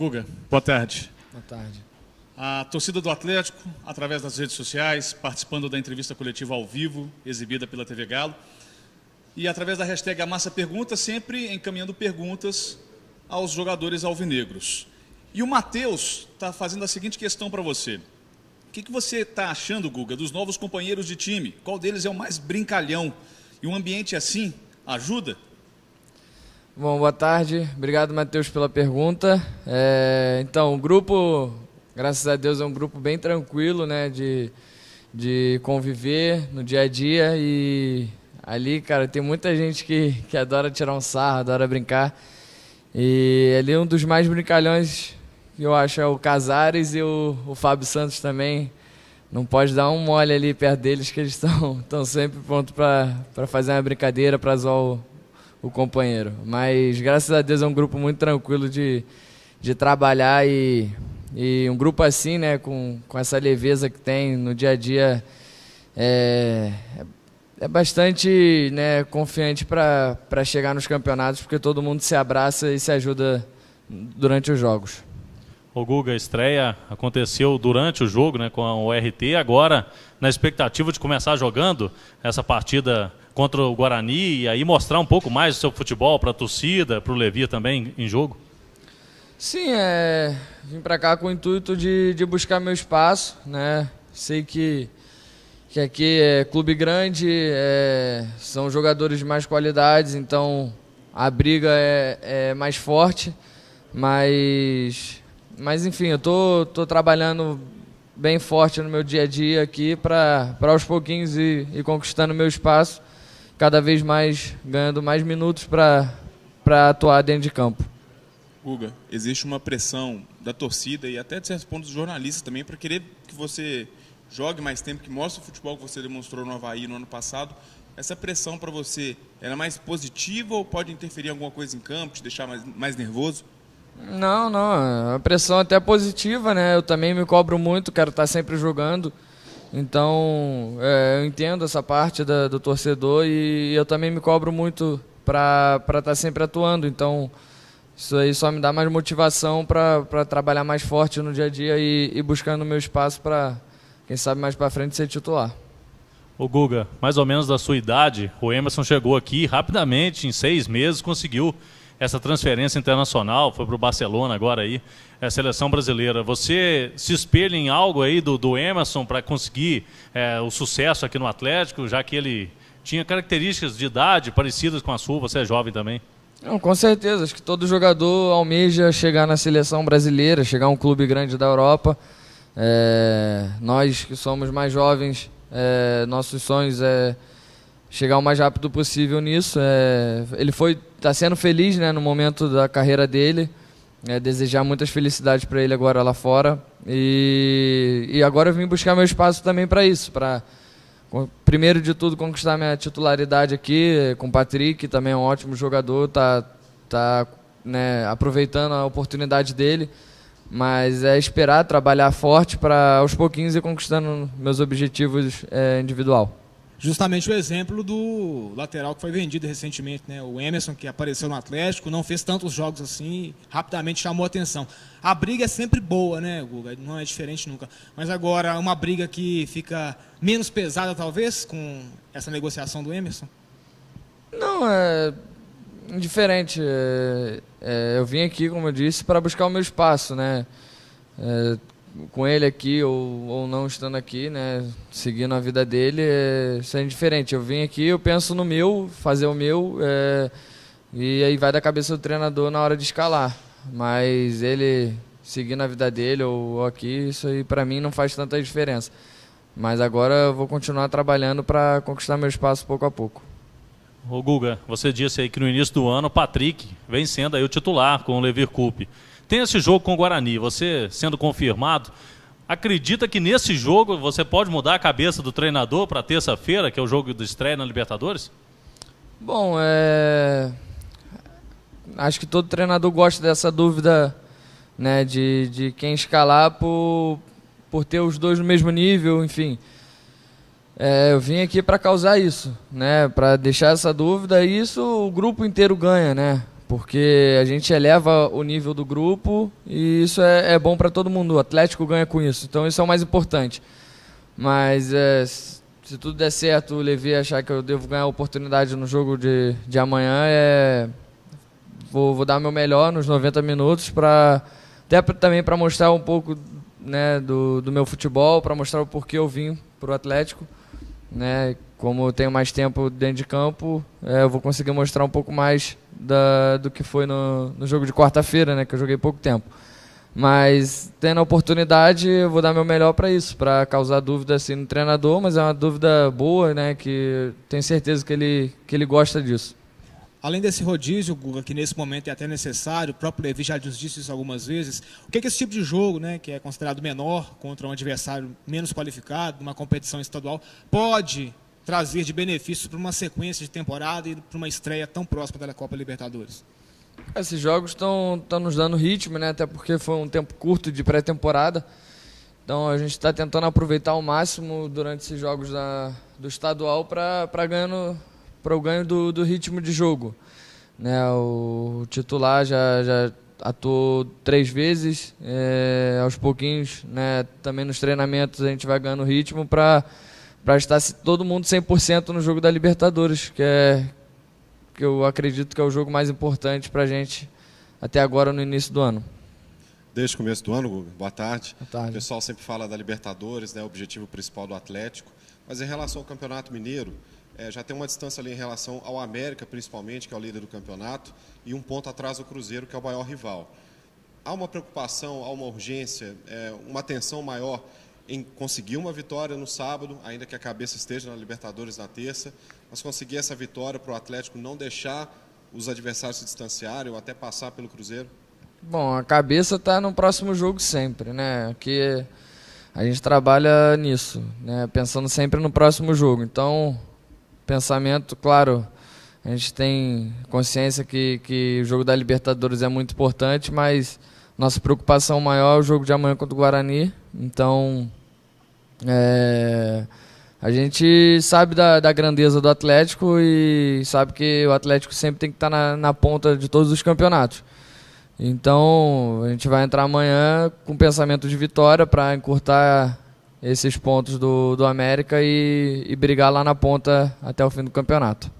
Guga, boa tarde. Boa tarde. A torcida do Atlético, através das redes sociais, participando da entrevista coletiva ao vivo, exibida pela TV Galo, e através da hashtag Amassa Pergunta, sempre encaminhando perguntas aos jogadores alvinegros. E o Matheus está fazendo a seguinte questão para você. O que, que você está achando, Guga, dos novos companheiros de time? Qual deles é o mais brincalhão? E um ambiente assim ajuda? Bom, boa tarde. Obrigado, Matheus, pela pergunta. É, então, o grupo, graças a Deus, é um grupo bem tranquilo, né? De, de conviver no dia a dia e ali, cara, tem muita gente que, que adora tirar um sarro, adora brincar. E ali um dos mais brincalhões, eu acho, é o Casares e o, o Fábio Santos também. Não pode dar um mole ali perto deles, que eles estão sempre prontos para fazer uma brincadeira, para zoar o, o companheiro. Mas graças a Deus é um grupo muito tranquilo de, de trabalhar e, e um grupo assim, né, com, com essa leveza que tem no dia a dia, é, é, é bastante né, confiante para chegar nos campeonatos, porque todo mundo se abraça e se ajuda durante os jogos. O Guga, a estreia aconteceu durante o jogo né, com o RT, agora na expectativa de começar jogando essa partida contra o Guarani e aí mostrar um pouco mais o seu futebol para a torcida, para o Levi também em jogo? Sim, é, vim para cá com o intuito de, de buscar meu espaço, né? Sei que, que aqui é clube grande, é, são jogadores de mais qualidades, então a briga é, é mais forte, mas, mas enfim, eu tô, tô trabalhando bem forte no meu dia a dia aqui para aos pouquinhos ir, ir conquistando meu espaço cada vez mais ganhando mais minutos para atuar dentro de campo. Guga, existe uma pressão da torcida e até de certo ponto dos jornalistas também para querer que você jogue mais tempo, que mostre o futebol que você demonstrou no Havaí no ano passado. Essa pressão para você, ela é mais positiva ou pode interferir em alguma coisa em campo, te deixar mais, mais nervoso? Não, não. A pressão é até é positiva, né? Eu também me cobro muito, quero estar tá sempre jogando. Então, é, eu entendo essa parte da, do torcedor e eu também me cobro muito para estar tá sempre atuando. Então, isso aí só me dá mais motivação para trabalhar mais forte no dia a dia e, e buscando o meu espaço para, quem sabe, mais para frente ser titular. O Guga, mais ou menos da sua idade, o Emerson chegou aqui rapidamente, em seis meses, conseguiu essa transferência internacional, foi para o Barcelona agora aí, a é, seleção brasileira. Você se espelha em algo aí do, do Emerson para conseguir é, o sucesso aqui no Atlético, já que ele tinha características de idade parecidas com a sua, você é jovem também? Não, com certeza, acho que todo jogador almeja chegar na seleção brasileira, chegar a um clube grande da Europa. É, nós que somos mais jovens, é, nossos sonhos é chegar o mais rápido possível nisso. É, ele foi está sendo feliz né, no momento da carreira dele. É, desejar muitas felicidades para ele agora lá fora. E, e agora eu vim buscar meu espaço também para isso, para primeiro de tudo conquistar minha titularidade aqui com o Patrick, que também é um ótimo jogador, está tá né, aproveitando a oportunidade dele. Mas é esperar, trabalhar forte para aos pouquinhos ir conquistando meus objetivos é, individual justamente o exemplo do lateral que foi vendido recentemente, né? O Emerson, que apareceu no Atlético, não fez tantos jogos assim, rapidamente chamou a atenção. A briga é sempre boa, né, Guga? Não é diferente nunca. Mas agora, uma briga que fica menos pesada, talvez, com essa negociação do Emerson? Não, é indiferente. É... É, eu vim aqui, como eu disse, para buscar o meu espaço, né? É com ele aqui ou, ou não estando aqui, né? Seguindo a vida dele, é, sendo diferente. Eu vim aqui, eu penso no meu, fazer o meu, é, e aí vai da cabeça do treinador na hora de escalar. Mas ele seguindo a vida dele ou, ou aqui, isso aí para mim não faz tanta diferença. Mas agora eu vou continuar trabalhando para conquistar meu espaço pouco a pouco. Ô Guga, você disse aí que no início do ano o Patrick vem sendo aí o titular com o Levir Coupe. Tem esse jogo com o Guarani, você sendo confirmado, acredita que nesse jogo você pode mudar a cabeça do treinador para terça-feira, que é o jogo do estreia na Libertadores? Bom, é... acho que todo treinador gosta dessa dúvida né, de, de quem escalar por, por ter os dois no mesmo nível, enfim. É, eu vim aqui para causar isso, né? Para deixar essa dúvida e isso o grupo inteiro ganha, né? Porque a gente eleva o nível do grupo e isso é, é bom para todo mundo. O Atlético ganha com isso. Então isso é o mais importante. Mas é, se tudo der certo, o Levi achar que eu devo ganhar a oportunidade no jogo de, de amanhã, é, vou, vou dar meu melhor nos 90 minutos para até pra, também para mostrar um pouco né, do, do meu futebol, para mostrar o porquê eu vim para o Atlético. Né, como eu tenho mais tempo dentro de campo, é, eu vou conseguir mostrar um pouco mais da, do que foi no, no jogo de quarta-feira, né, que eu joguei pouco tempo. Mas tendo a oportunidade, eu vou dar meu melhor para isso, para causar dúvida assim no treinador, mas é uma dúvida boa, né, que tenho certeza que ele, que ele gosta disso. Além desse rodízio, Guga, que nesse momento é até necessário, o próprio Levi já nos disse isso algumas vezes, o que, é que esse tipo de jogo, né, que é considerado menor contra um adversário menos qualificado, numa competição estadual, pode trazer de benefício para uma sequência de temporada e para uma estreia tão próxima da Copa Libertadores? Esses jogos estão nos dando ritmo, né? Até porque foi um tempo curto de pré-temporada. Então a gente está tentando aproveitar ao máximo durante esses jogos da, do estadual para o ganho do, do, ritmo de jogo. Né? O, o titular já, já atuou três vezes, é, aos pouquinhos, né? também nos treinamentos a gente vai ganhando ritmo para para estar todo mundo 100% no jogo da Libertadores, que é que eu acredito que é o jogo mais importante para a gente até agora no início do ano. Desde o começo do ano, Guga. Boa tarde. Boa tarde. O pessoal sempre fala da Libertadores, né, o objetivo principal do Atlético. Mas em relação ao Campeonato Mineiro, é, já tem uma distância ali em relação ao América, principalmente, que é o líder do campeonato, e um ponto atrás do Cruzeiro, que é o maior rival. Há uma preocupação, há uma urgência, é, uma tensão maior em conseguir uma vitória no sábado, ainda que a cabeça esteja na Libertadores na terça, mas conseguir essa vitória para o Atlético não deixar os adversários se distanciarem ou até passar pelo Cruzeiro? Bom, a cabeça está no próximo jogo sempre, né? Que a gente trabalha nisso, né? Pensando sempre no próximo jogo. Então, pensamento, claro, a gente tem consciência que, que o jogo da Libertadores é muito importante, mas nossa preocupação maior é o jogo de amanhã contra o Guarani. Então, é, a gente sabe da, da, grandeza do Atlético e sabe que o Atlético sempre tem que estar tá na, na, ponta de todos os campeonatos. Então, a gente vai entrar amanhã com pensamento de vitória para encurtar esses pontos do, do América e, e brigar lá na ponta até o fim do campeonato.